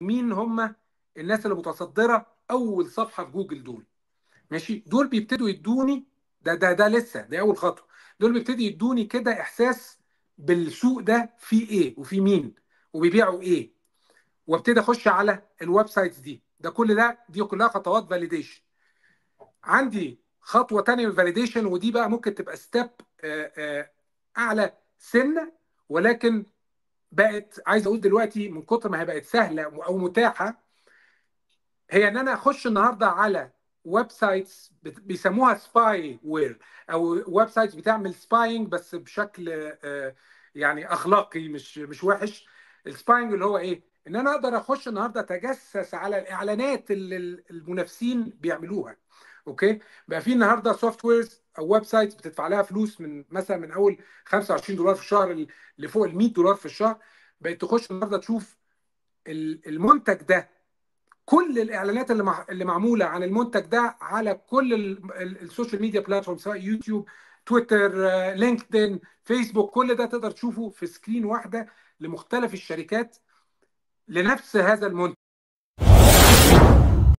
مين هم الناس اللي متصدره اول صفحه في جوجل دول ماشي دول بيبتدوا يدوني ده ده ده لسه ده اول خطوه دول بيبتدي يدوني كده احساس بالسوق ده فيه ايه وفي مين وبيبيعوا ايه وابتدي اخش على الويب سايتس دي ده كل ده دي كلها خطوات فاليديشن عندي خطوه ثانيه من الفاليديشن ودي بقى ممكن تبقى ستيب آه، آه، اعلى سنه ولكن بقت عايز اقول دلوقتي من كتر ما هي بقت سهله او متاحه هي ان انا اخش النهارده على ويب سايتس بيسموها سباي وير او ويب سايتس بتعمل سباينج بس بشكل آه، يعني اخلاقي مش مش وحش السباينج اللي هو ايه؟ ان انا اقدر اخش النهارده اتجسس على الاعلانات اللي المنافسين بيعملوها اوكي بقى في النهارده سوفت ويرز او ويب سايتس بتدفع لها فلوس من مثلا من اول 25 دولار في الشهر لفوق ال 100 دولار في الشهر بقت تخش النهارده تشوف المنتج ده كل الاعلانات اللي اللي معموله عن المنتج ده على كل السوشيال ميديا بلاتفورم سواء يوتيوب تويتر لينكدين فيسبوك كل ده تقدر تشوفه في سكرين واحده لمختلف الشركات لنفس هذا المنتج